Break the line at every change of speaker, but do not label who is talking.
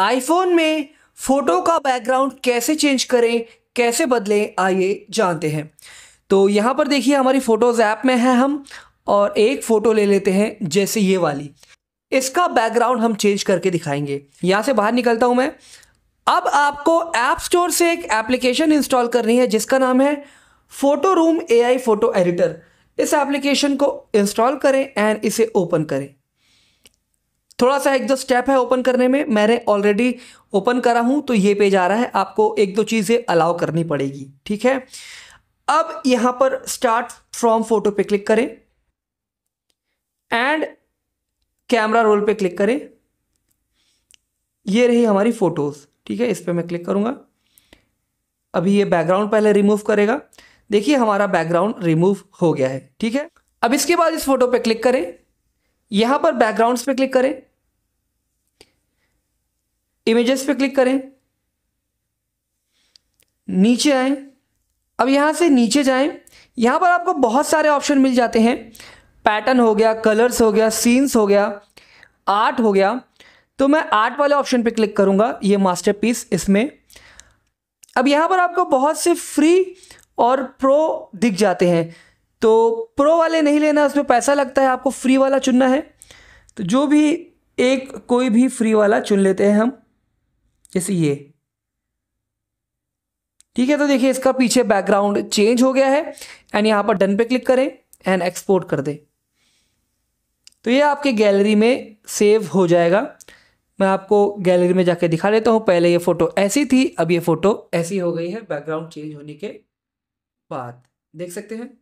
iPhone में photo का background कैसे चेंज करें कैसे बदलें आइए जानते हैं तो यहाँ पर देखिए हमारी फ़ोटोज़ ऐप में है हम और एक फ़ोटो ले लेते हैं जैसे ये वाली इसका बैकग्राउंड हम चेंज करके दिखाएंगे यहाँ से बाहर निकलता हूँ मैं अब आपको ऐप स्टोर से एक एप्लीकेशन इंस्टॉल करनी है जिसका नाम है Photo Room A I photo editor इस एप्लीकेशन को इंस्टॉल करें एंड इसे ओपन करें थोड़ा सा एक दो स्टेप है ओपन करने में मैंने ऑलरेडी ओपन करा हूं तो ये पेज आ रहा है आपको एक दो चीज़ें अलाउ करनी पड़ेगी ठीक है अब यहां पर स्टार्ट फ्रॉम फोटो पे क्लिक करें एंड कैमरा रोल पे क्लिक करें ये रही हमारी फ़ोटोज़ ठीक है इस पर मैं क्लिक करूंगा अभी ये बैकग्राउंड पहले रिमूव करेगा देखिए हमारा बैकग्राउंड रिमूव हो गया है ठीक है अब इसके बाद इस फोटो पे क्लिक करें यहां पर बैकग्राउंड्स पे क्लिक करें इमेजेस पे क्लिक करें नीचे आए अब यहाँ से नीचे जाएं यहाँ पर आपको बहुत सारे ऑप्शन मिल जाते हैं पैटर्न हो गया कलर्स हो गया सीन्स हो गया आर्ट हो गया तो मैं आर्ट वाले ऑप्शन पे क्लिक करूँगा ये मास्टरपीस इसमें अब यहाँ पर आपको बहुत से फ्री और प्रो दिख जाते हैं तो प्रो वाले नहीं लेना उसमें पैसा लगता है आपको फ्री वाला चुनना है तो जो भी एक कोई भी फ्री वाला चुन लेते हैं हम जैसे ये ठीक है तो देखिए इसका पीछे बैकग्राउंड चेंज हो गया है एंड यहां पर डन पे क्लिक करें एंड एक्सपोर्ट कर दें तो ये आपके गैलरी में सेव हो जाएगा मैं आपको गैलरी में जाके दिखा देता हूं पहले ये फ़ोटो ऐसी थी अब ये फ़ोटो ऐसी हो गई है बैकग्राउंड चेंज होने के बाद देख सकते हैं